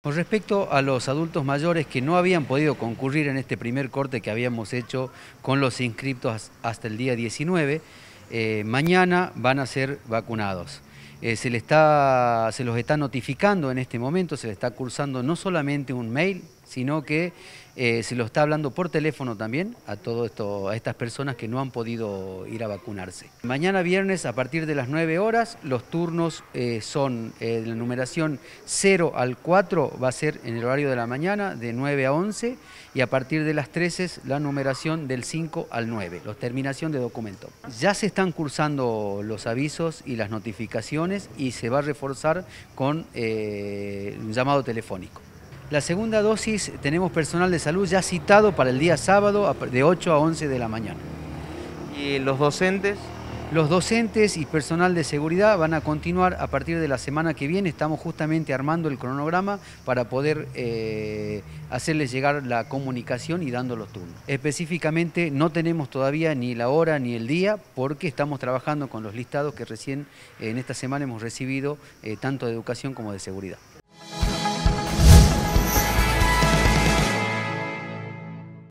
Con respecto a los adultos mayores que no habían podido concurrir en este primer corte que habíamos hecho con los inscriptos hasta el día 19, eh, mañana van a ser vacunados. Eh, se, está, se los está notificando en este momento, se les está cursando no solamente un mail sino que eh, se lo está hablando por teléfono también a, todas estas personas que no han podido ir a vacunarse. Mañana viernes a partir de las 9 horas los turnos eh, son eh, la numeración 0 al 4 va a ser en el horario de la mañana de 9 a 11 y a partir de las 13 la numeración del 5 al 9, los terminación de documento. Ya se están cursando los avisos y las notificaciones y se va a reforzar con un llamado telefónico. La segunda dosis tenemos personal de salud ya citado para el día sábado de 8 a 11 de la mañana. ¿Y los docentes? Los docentes y personal de seguridad van a continuar a partir de la semana que viene. Estamos justamente armando el cronograma para poder eh, hacerles llegar la comunicación y dando los turnos. Específicamente no tenemos todavía ni la hora ni el día porque estamos trabajando con los listados que recién eh, en esta semana hemos recibido eh, tanto de educación como de seguridad.